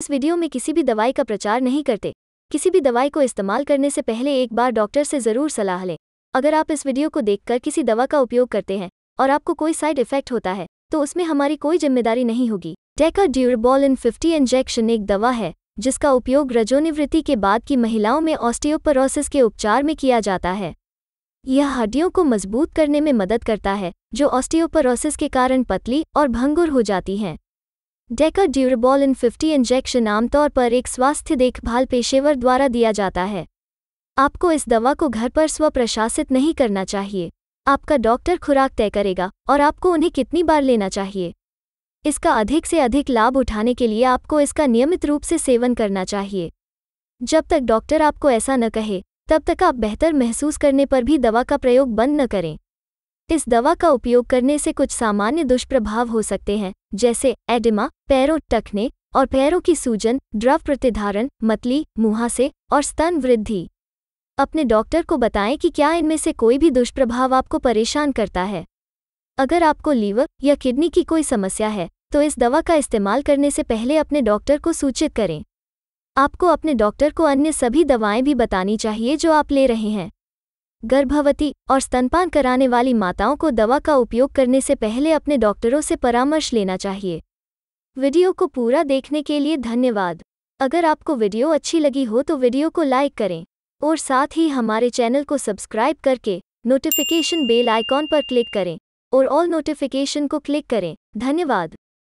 इस वीडियो में किसी भी दवाई का प्रचार नहीं करते किसी भी दवाई को इस्तेमाल करने से पहले एक बार डॉक्टर से ज़रूर सलाह लें अगर आप इस वीडियो को देखकर किसी दवा का उपयोग करते हैं और आपको कोई साइड इफेक्ट होता है तो उसमें हमारी कोई जिम्मेदारी नहीं होगी Deca Durabolin fifty injection एक दवा है जिसका उपयोग रजोनिवृत्ति के बाद की महिलाओं में ऑस्टियोपरोसिस के उपचार में किया जाता है यह हड्डियों को मजबूत करने में मदद करता है जो ऑस्टियोपरोसिस के कारण पतली और भंगुर हो जाती हैं Deca Durabolin fifty injection आमतौर पर एक स्वास्थ्य देखभाल पेशेवर द्वारा दिया जाता है आपको इस दवा को घर पर स्व प्रशासित नहीं करना चाहिए आपका डॉक्टर खुराक तय करेगा और आपको उन्हें कितनी बार लेना चाहिए इसका अधिक से अधिक लाभ उठाने के लिए आपको इसका नियमित रूप से सेवन करना चाहिए जब तक डॉक्टर आपको ऐसा न कहे तब तक आप बेहतर महसूस करने पर भी दवा का प्रयोग बंद न करें इस दवा का उपयोग करने से कुछ सामान्य दुष्प्रभाव हो सकते हैं जैसे एडिमा पैरों टखने और पैरों की सूजन द्रव प्रतिधारण मतली मुहासे और स्तन वृद्धि अपने डॉक्टर को बताएं कि क्या इनमें से कोई भी दुष्प्रभाव आपको परेशान करता है अगर आपको लीवर या किडनी की कोई समस्या है तो इस दवा का इस्तेमाल करने से पहले अपने डॉक्टर को सूचित करें आपको अपने डॉक्टर को अन्य सभी दवाएं भी बतानी चाहिए जो आप ले रहे हैं गर्भवती और स्तनपान कराने वाली माताओं को दवा का उपयोग करने से पहले अपने डॉक्टरों से परामर्श लेना चाहिए वीडियो को पूरा देखने के लिए धन्यवाद अगर आपको वीडियो अच्छी लगी हो तो वीडियो को लाइक करें और साथ ही हमारे चैनल को सब्सक्राइब करके नोटिफिकेशन बेल आइकॉन पर क्लिक करें और ऑल नोटिफिकेशन को क्लिक करें धन्यवाद